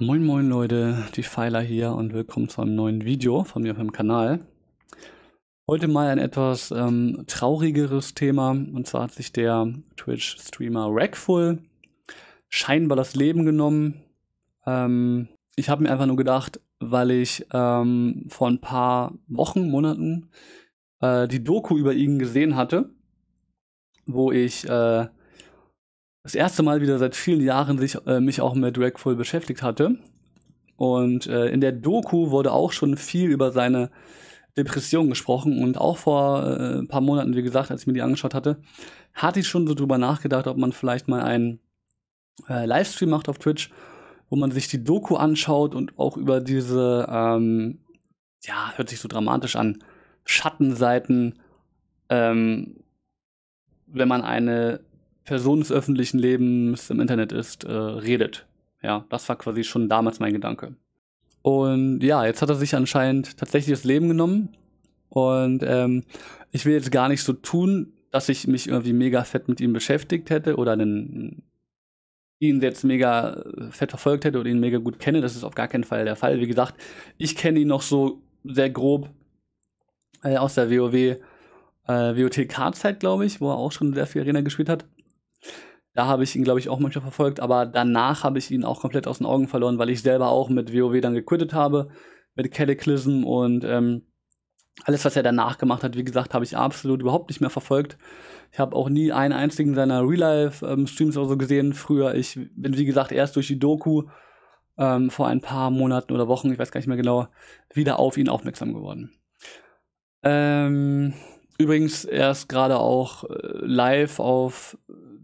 Moin moin Leute, die Pfeiler hier und willkommen zu einem neuen Video von mir auf dem Kanal. Heute mal ein etwas ähm, traurigeres Thema und zwar hat sich der Twitch-Streamer Rackful scheinbar das Leben genommen. Ähm, ich habe mir einfach nur gedacht, weil ich ähm, vor ein paar Wochen, Monaten äh, die Doku über ihn gesehen hatte, wo ich äh, das erste Mal wieder seit vielen Jahren sich, äh, mich auch mit Dragful beschäftigt hatte. Und äh, in der Doku wurde auch schon viel über seine Depression gesprochen und auch vor äh, ein paar Monaten, wie gesagt, als ich mir die angeschaut hatte, hatte ich schon so drüber nachgedacht, ob man vielleicht mal einen äh, Livestream macht auf Twitch, wo man sich die Doku anschaut und auch über diese, ähm, ja, hört sich so dramatisch an, Schattenseiten, ähm, wenn man eine Person des öffentlichen Lebens im Internet ist, äh, redet. Ja, das war quasi schon damals mein Gedanke. Und ja, jetzt hat er sich anscheinend tatsächlich das Leben genommen. Und ähm, ich will jetzt gar nicht so tun, dass ich mich irgendwie mega fett mit ihm beschäftigt hätte oder einen, ihn jetzt mega äh, fett verfolgt hätte oder ihn mega gut kenne. Das ist auf gar keinen Fall der Fall. Wie gesagt, ich kenne ihn noch so sehr grob äh, aus der WoW, äh, WOTK-Zeit, glaube ich, wo er auch schon sehr viel Arena gespielt hat. Da habe ich ihn, glaube ich, auch manchmal verfolgt, aber danach habe ich ihn auch komplett aus den Augen verloren, weil ich selber auch mit WoW dann gequittet habe, mit Cataclysm und ähm, alles, was er danach gemacht hat, wie gesagt, habe ich absolut überhaupt nicht mehr verfolgt. Ich habe auch nie einen einzigen seiner Real-Life-Streams ähm, oder so gesehen früher. Ich bin, wie gesagt, erst durch die Doku ähm, vor ein paar Monaten oder Wochen, ich weiß gar nicht mehr genau, wieder auf ihn aufmerksam geworden. Ähm, übrigens, er ist gerade auch äh, live auf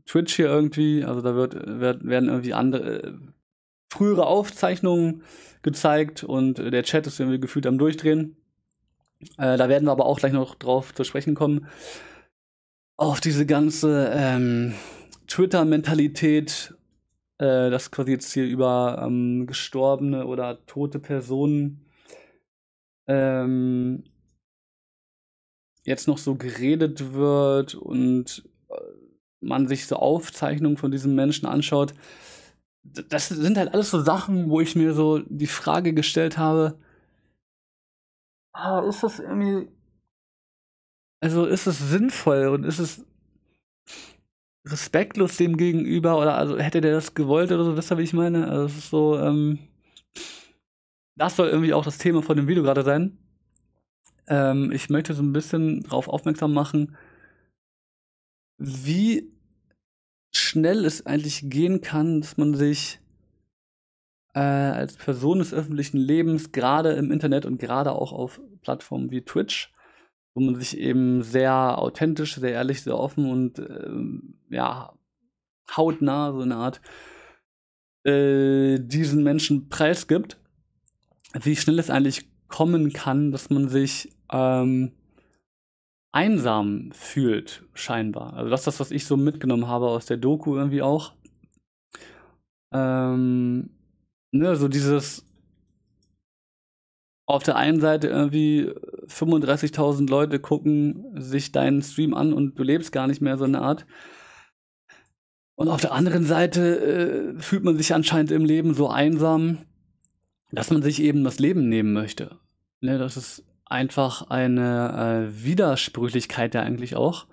Twitch hier irgendwie. Also da wird, wird, werden irgendwie andere äh, frühere Aufzeichnungen gezeigt und äh, der Chat ist irgendwie gefühlt am Durchdrehen. Äh, da werden wir aber auch gleich noch drauf zu sprechen kommen. Auf diese ganze ähm, Twitter-Mentalität, äh, dass quasi jetzt hier über ähm, gestorbene oder tote Personen ähm, jetzt noch so geredet wird und man sich so Aufzeichnungen von diesem Menschen anschaut, das sind halt alles so Sachen, wo ich mir so die Frage gestellt habe, ah, ist das irgendwie, also ist es sinnvoll und ist es respektlos dem gegenüber oder also hätte der das gewollt oder so, das habe ich meine, also es ist so, ähm, das soll irgendwie auch das Thema von dem Video gerade sein. Ähm, ich möchte so ein bisschen darauf aufmerksam machen, wie schnell es eigentlich gehen kann, dass man sich äh, als Person des öffentlichen Lebens, gerade im Internet und gerade auch auf Plattformen wie Twitch, wo man sich eben sehr authentisch, sehr ehrlich, sehr offen und ähm, ja, hautnah, so eine Art, äh, diesen Menschen preisgibt, wie schnell es eigentlich kommen kann, dass man sich ähm, einsam fühlt, scheinbar. Also das ist das, was ich so mitgenommen habe aus der Doku irgendwie auch. Ähm, ne, so dieses auf der einen Seite irgendwie 35.000 Leute gucken sich deinen Stream an und du lebst gar nicht mehr so eine Art. Und auf der anderen Seite äh, fühlt man sich anscheinend im Leben so einsam, dass man sich eben das Leben nehmen möchte. Ne, das ist einfach eine äh, Widersprüchlichkeit ja eigentlich auch.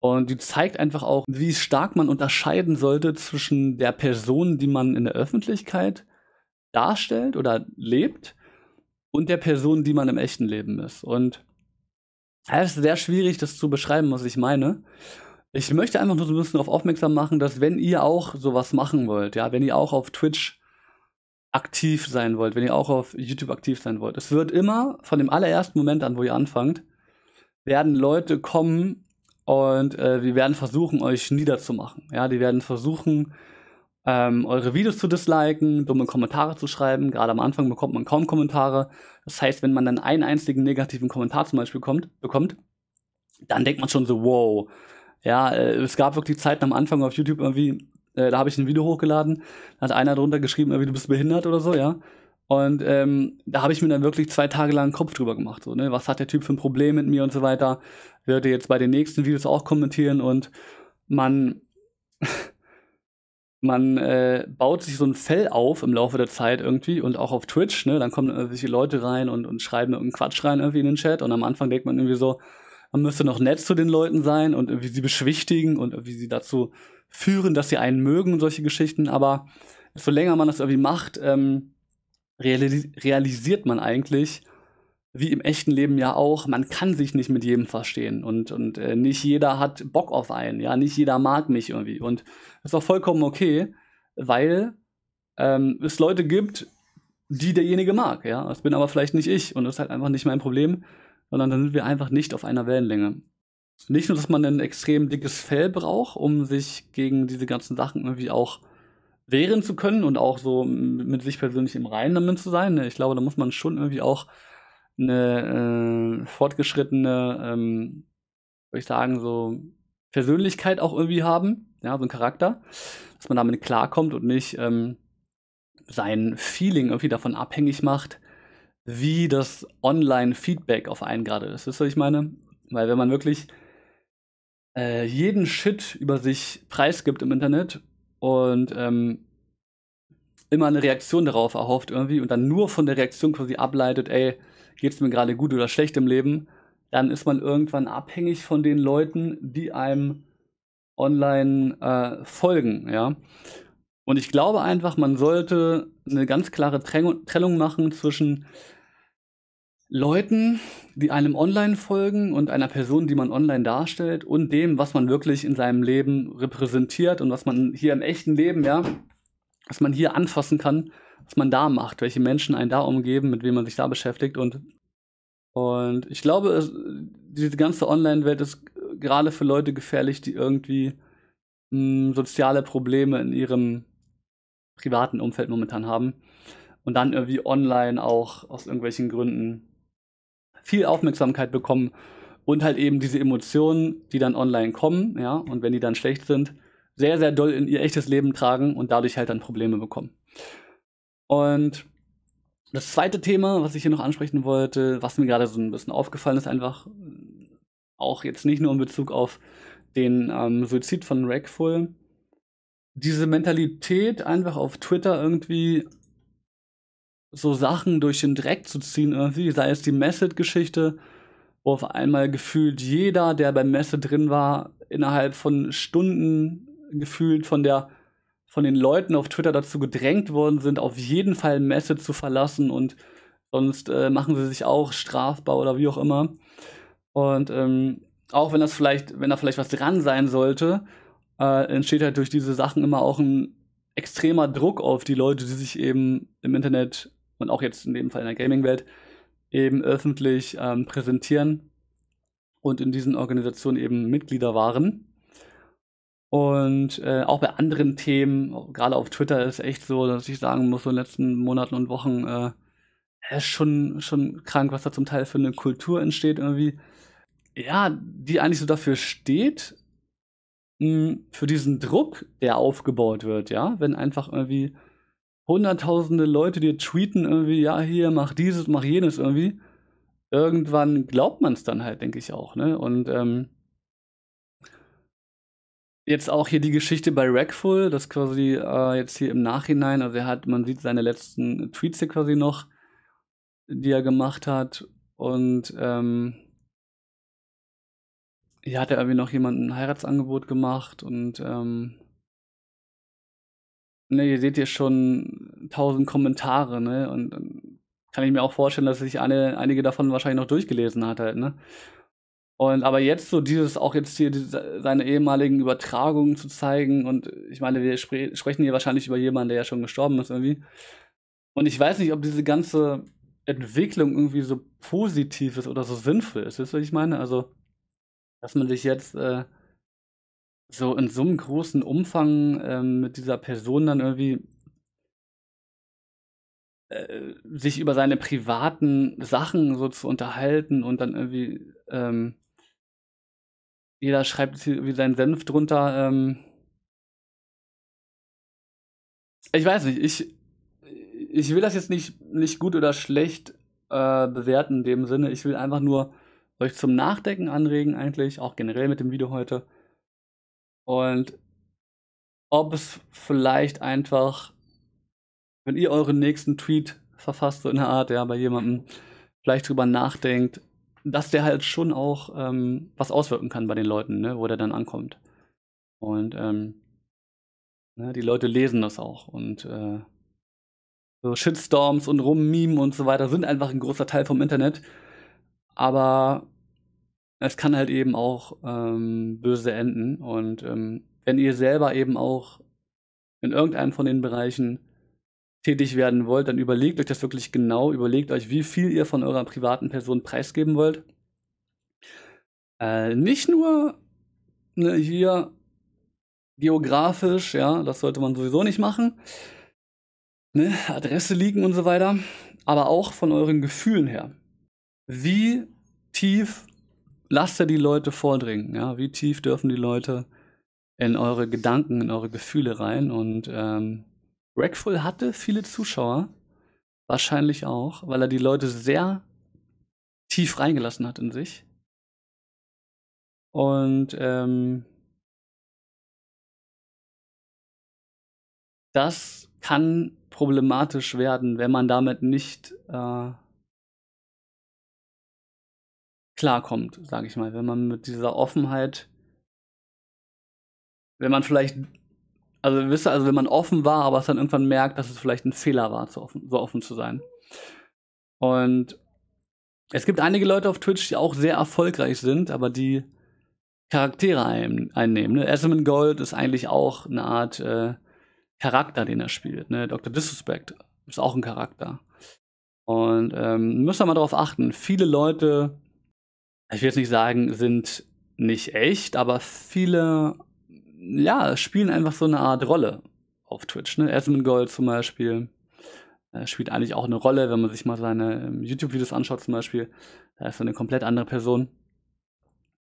Und die zeigt einfach auch, wie stark man unterscheiden sollte zwischen der Person, die man in der Öffentlichkeit darstellt oder lebt, und der Person, die man im echten Leben ist. Und es ist sehr schwierig, das zu beschreiben, was ich meine. Ich möchte einfach nur so ein bisschen darauf aufmerksam machen, dass wenn ihr auch sowas machen wollt, ja, wenn ihr auch auf Twitch aktiv sein wollt, wenn ihr auch auf YouTube aktiv sein wollt. Es wird immer von dem allerersten Moment an, wo ihr anfangt, werden Leute kommen und äh, werden versuchen, euch niederzumachen. Ja, die werden versuchen, ähm, eure Videos zu disliken, dumme Kommentare zu schreiben. Gerade am Anfang bekommt man kaum Kommentare. Das heißt, wenn man dann einen einzigen negativen Kommentar zum Beispiel kommt, bekommt, dann denkt man schon so, wow. Ja, äh, es gab wirklich Zeiten am Anfang auf YouTube irgendwie, äh, da habe ich ein Video hochgeladen, da hat einer drunter geschrieben, wie du bist behindert oder so, ja. Und ähm, da habe ich mir dann wirklich zwei Tage lang einen Kopf drüber gemacht. So, ne? Was hat der Typ für ein Problem mit mir und so weiter. Werde jetzt bei den nächsten Videos auch kommentieren und man, man äh, baut sich so ein Fell auf im Laufe der Zeit irgendwie und auch auf Twitch, ne? Dann kommen irgendwelche Leute rein und, und schreiben irgendeinen Quatsch rein irgendwie in den Chat und am Anfang denkt man irgendwie so, man müsste noch nett zu den Leuten sein und irgendwie sie beschwichtigen und irgendwie sie dazu führen, dass sie einen mögen und solche Geschichten. Aber so länger man das irgendwie macht, ähm, realis realisiert man eigentlich, wie im echten Leben ja auch, man kann sich nicht mit jedem verstehen und, und äh, nicht jeder hat Bock auf einen, ja, nicht jeder mag mich irgendwie. Und das ist auch vollkommen okay, weil ähm, es Leute gibt, die derjenige mag, ja. Das bin aber vielleicht nicht ich und das ist halt einfach nicht mein Problem sondern dann sind wir einfach nicht auf einer Wellenlänge. Nicht nur, dass man ein extrem dickes Fell braucht, um sich gegen diese ganzen Sachen irgendwie auch wehren zu können und auch so mit sich persönlich im Reinen damit zu sein. Ne? Ich glaube, da muss man schon irgendwie auch eine äh, fortgeschrittene, ähm, würde ich sagen, so Persönlichkeit auch irgendwie haben, ja, so ein Charakter, dass man damit klarkommt und nicht ähm, sein Feeling irgendwie davon abhängig macht, wie das Online-Feedback auf einen gerade ist. Wisst ihr, was ich meine? Weil wenn man wirklich äh, jeden Shit über sich preisgibt im Internet und ähm, immer eine Reaktion darauf erhofft irgendwie und dann nur von der Reaktion quasi ableitet, ey, geht's mir gerade gut oder schlecht im Leben, dann ist man irgendwann abhängig von den Leuten, die einem online äh, folgen, ja. Und ich glaube einfach, man sollte eine ganz klare Trennung machen zwischen Leuten, die einem online folgen und einer Person, die man online darstellt und dem, was man wirklich in seinem Leben repräsentiert und was man hier im echten Leben, ja, was man hier anfassen kann, was man da macht, welche Menschen einen da umgeben, mit wem man sich da beschäftigt und und ich glaube, es, diese ganze Online-Welt ist gerade für Leute gefährlich, die irgendwie mh, hm, soziale Probleme in ihrem privaten Umfeld momentan haben und dann irgendwie online auch aus irgendwelchen Gründen viel Aufmerksamkeit bekommen und halt eben diese Emotionen, die dann online kommen, ja, und wenn die dann schlecht sind, sehr, sehr doll in ihr echtes Leben tragen und dadurch halt dann Probleme bekommen. Und das zweite Thema, was ich hier noch ansprechen wollte, was mir gerade so ein bisschen aufgefallen ist, einfach auch jetzt nicht nur in Bezug auf den ähm, Suizid von Ragful, diese Mentalität einfach auf Twitter irgendwie so Sachen durch den Dreck zu ziehen irgendwie, sei es die Messet-Geschichte, wo auf einmal gefühlt jeder, der bei Messe drin war, innerhalb von Stunden gefühlt von der von den Leuten auf Twitter dazu gedrängt worden sind, auf jeden Fall Messe zu verlassen und sonst äh, machen sie sich auch strafbar oder wie auch immer. Und ähm, auch wenn das vielleicht, wenn da vielleicht was dran sein sollte, äh, entsteht halt durch diese Sachen immer auch ein extremer Druck auf die Leute, die sich eben im Internet und auch jetzt in dem Fall in der Gaming-Welt eben öffentlich ähm, präsentieren und in diesen Organisationen eben Mitglieder waren. Und äh, auch bei anderen Themen, gerade auf Twitter, ist echt so, dass ich sagen muss, so in den letzten Monaten und Wochen äh, ist schon, schon krank, was da zum Teil für eine Kultur entsteht, irgendwie. Ja, die eigentlich so dafür steht, mh, hm, für diesen Druck, der aufgebaut wird, ja, wenn einfach irgendwie hunderttausende Leute dir tweeten irgendwie, ja, hier, mach dieses, mach jenes irgendwie. Irgendwann glaubt man es dann halt, denke ich auch. Ne? Und ähm, jetzt auch hier die Geschichte bei Rackful, das quasi äh, jetzt hier im Nachhinein, also er hat, man sieht seine letzten Tweets hier quasi noch, die er gemacht hat. Und ähm, hier hat er irgendwie noch jemanden ein Heiratsangebot gemacht und ähm, ne, ihr seht hier schon tausend Kommentare, ne? Und dann kann ich mir auch vorstellen, dass sich eine, einige davon wahrscheinlich noch durchgelesen hat halt, ne? Und aber jetzt so dieses, auch jetzt hier diese, seine ehemaligen Übertragungen zu zeigen und ich meine, wir spre sprechen hier wahrscheinlich über jemanden, der ja schon gestorben ist irgendwie. Und ich weiß nicht, ob diese ganze Entwicklung irgendwie so positiv ist oder so sinnvoll ist, wisst ihr, was ich meine? Also, dass man sich jetzt äh, so in so einem großen Umfang, ähm, mit dieser Person dann irgendwie äh, sich über seine privaten Sachen so zu unterhalten und dann irgendwie, ähm jeder schreibt jetzt hier irgendwie seinen Senf drunter, ähm Ich weiß nicht, ich ich will das jetzt nicht nicht gut oder schlecht, äh, bewerten in dem Sinne. Ich will einfach nur euch zum Nachdenken anregen eigentlich, auch generell mit dem Video heute. Und ob es vielleicht einfach, wenn ihr euren nächsten Tweet verfasst, so in der Art, ja, bei jemandem, vielleicht drüber nachdenkt, dass der halt schon auch ähm, was auswirken kann bei den Leuten, ne, wo der dann ankommt. Und ähm, ne, die Leute lesen das auch. Und äh, so Shitstorms und Rummeme und so weiter sind einfach ein großer Teil vom Internet. Aber es kann halt eben auch ähm, böse enden. Und ähm, wenn ihr selber eben auch in irgendeinem von den Bereichen tätig werden wollt, dann überlegt euch das wirklich genau, überlegt euch, wie viel ihr von eurer privaten Person preisgeben wollt. Äh, nicht nur ne, hier geografisch, ja, das sollte man sowieso nicht machen. Ne, Adresse liegen und so weiter, aber auch von euren Gefühlen her. Wie tief lasst ihr die Leute vordringen. Ja? Wie tief dürfen die Leute in eure Gedanken, in eure Gefühle rein? Und ähm, Rackful hatte viele Zuschauer, wahrscheinlich auch, weil er die Leute sehr tief reingelassen hat in sich. Und ähm, das kann problematisch werden, wenn man damit nicht äh, klarkommt, sage ich mal. Wenn man mit dieser Offenheit, wenn man vielleicht, also wisst ihr, also wenn man offen war, aber es dann irgendwann merkt, dass es vielleicht ein Fehler war, so offen, so offen zu sein. Und es gibt einige Leute auf Twitch, die auch sehr erfolgreich sind, aber die Charaktere ein, einnehmen. Ne? Gold ist eigentlich auch eine Art äh, Charakter, den er spielt. Ne? Dr. Disrespect ist auch ein Charakter. Und ähm, müssen wir mal darauf achten. Viele Leute ich will jetzt nicht sagen, sind nicht echt, aber viele, ja, spielen einfach so eine Art Rolle auf Twitch. Ne? Gold zum Beispiel äh, spielt eigentlich auch eine Rolle, wenn man sich mal seine ähm, YouTube-Videos anschaut zum Beispiel. Da ist so eine komplett andere Person.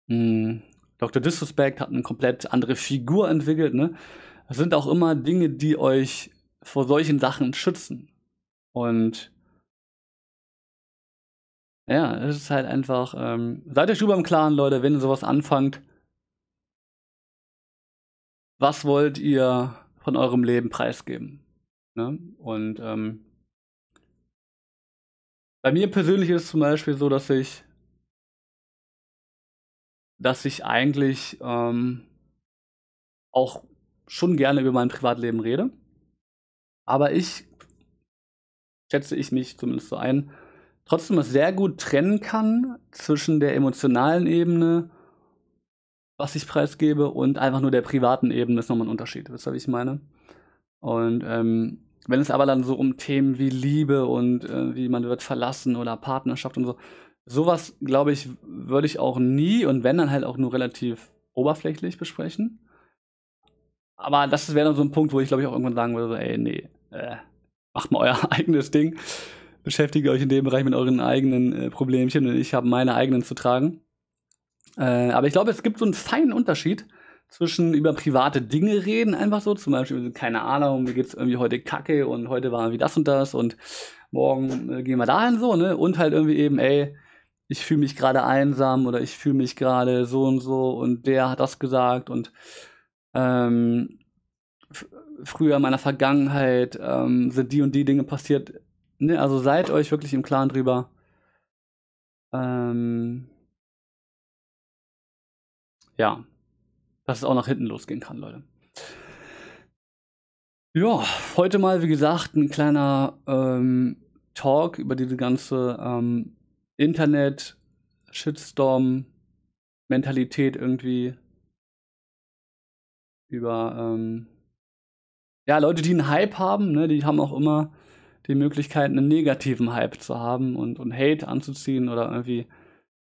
Hm. Mm, Dr. Disrespect hat eine komplett andere Figur entwickelt. Ne? Das sind auch immer Dinge, die euch vor solchen Sachen schützen. Und ja, es ist halt einfach, ähm, seid euch über im Klaren, Leute, wenn ihr sowas anfangt, was wollt ihr von eurem Leben preisgeben? Ne? Und ähm, bei mir persönlich ist es zum Beispiel so, dass ich, dass ich eigentlich ähm, auch schon gerne über mein Privatleben rede. Aber ich, schätze ich mich zumindest so ein, trotzdem es sehr gut trennen kann zwischen der emotionalen Ebene, was ich preisgebe, und einfach nur der privaten Ebene ist nochmal ein Unterschied. Wisst ihr, wie ich meine? Und ähm, wenn es aber dann so um Themen wie Liebe und äh, wie man wird verlassen oder Partnerschaft und so, sowas, glaube ich, würde ich auch nie und wenn dann halt auch nur relativ oberflächlich besprechen. Aber das wäre dann so ein Punkt, wo ich glaube ich auch irgendwann sagen würde, so, ey, nee, äh, macht mal euer eigenes Ding beschäftigt euch in dem Bereich mit euren eigenen äh, Problemchen und ich habe meine eigenen zu tragen. Äh, aber ich glaube, es gibt so einen feinen Unterschied zwischen über private Dinge reden, einfach so, zum Beispiel, keine Ahnung, mir geht es irgendwie heute kacke und heute war irgendwie das und das und morgen äh, gehen wir dahin so, ne? Und halt irgendwie eben, ey, ich fühle mich gerade einsam oder ich fühle mich gerade so und so und der hat das gesagt und ähm, früher in meiner Vergangenheit ähm, sind die und die Dinge passiert, Ne, also seid euch wirklich im Klaren drüber. Ähm, ja, dass es auch nach hinten losgehen kann, Leute. Ja, heute mal, wie gesagt, ein kleiner ähm, Talk über diese ganze ähm, Internet-Shitstorm-Mentalität irgendwie. Über, ähm, ja, Leute, die einen Hype haben, ne, die haben auch immer die Möglichkeit, einen negativen Hype zu haben und, und Hate anzuziehen oder irgendwie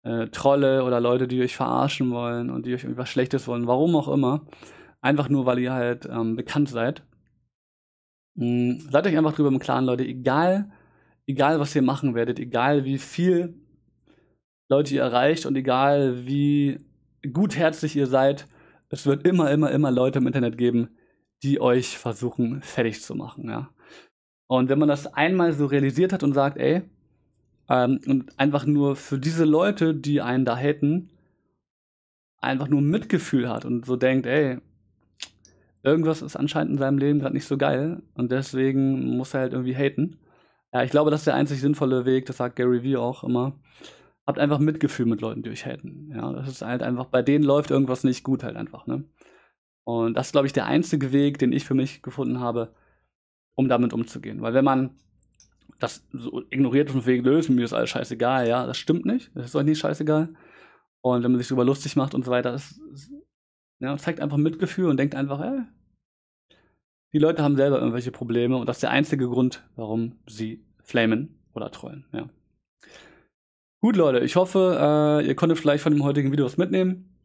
äh, Trolle oder Leute, die euch verarschen wollen und die euch irgendwas Schlechtes wollen, warum auch immer. Einfach nur, weil ihr halt ähm, bekannt seid. Mhm. Seid euch einfach drüber im Klaren, Leute, egal, egal was ihr machen werdet, egal wie viel Leute ihr erreicht und egal wie gutherzig ihr seid, es wird immer, immer, immer Leute im Internet geben, die euch versuchen fertig zu machen, ja. Und wenn man das einmal so realisiert hat und sagt, ey, ähm, und einfach nur für diese Leute, die einen da hätten, einfach nur Mitgefühl hat und so denkt, ey, irgendwas ist anscheinend in seinem Leben gerade nicht so geil und deswegen muss er halt irgendwie haten. Ja, ich glaube, das ist der einzig sinnvolle Weg, das sagt Gary Vee auch immer. Habt einfach Mitgefühl mit Leuten, die euch haten. Ja, das ist halt einfach, bei denen läuft irgendwas nicht gut halt einfach, ne? Und das ist, glaube ich, der einzige Weg, den ich für mich gefunden habe, um damit umzugehen. Weil wenn man das so ignoriert und wegen lösen, mir ist alles scheißegal, ja, das stimmt nicht, das ist doch nie scheißegal. Und wenn man sich darüber lustig macht und so weiter, das, ja, zeigt einfach Mitgefühl und denkt einfach, ey, die Leute haben selber irgendwelche Probleme und das ist der einzige Grund, warum sie flamen oder trollen, ja. Gut, Leute, ich hoffe, äh, ihr konntet vielleicht von dem heutigen Video was mitnehmen.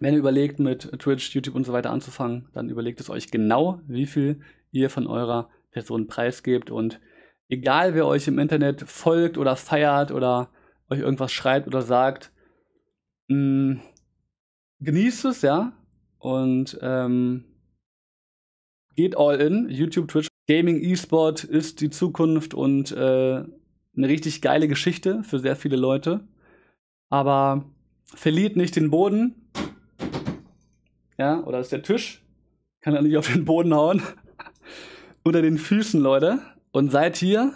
Wenn ihr überlegt, mit Twitch, YouTube und so weiter anzufangen, dann überlegt es euch genau, wie viel ihr von eurer Personen preisgebt. Und egal, wer euch im Internet folgt oder feiert oder euch irgendwas schreibt oder sagt, mh, mm, genießt es, ja. Und ähm, geht all in. YouTube, Twitch, Gaming, E-Sport ist die Zukunft und äh, eine richtig geile Geschichte für sehr viele Leute. Aber verliert nicht den Boden. Ja, oder ist der Tisch. Kann er nicht auf den Boden hauen unter den Füßen, Leute. Und seid hier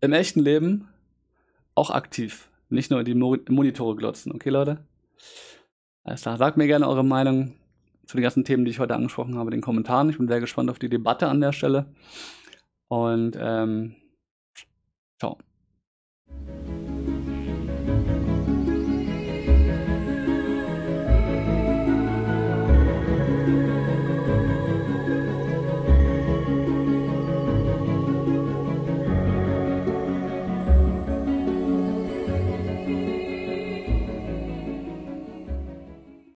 im echten Leben auch aktiv. Nicht nur in die Mo Monitore glotzen, okay, Leute? Alles klar. Sagt mir gerne eure Meinung zu den ganzen Themen, die ich heute angesprochen habe, in den Kommentaren. Ich bin sehr gespannt auf die Debatte an der Stelle. Und ähm, ciao.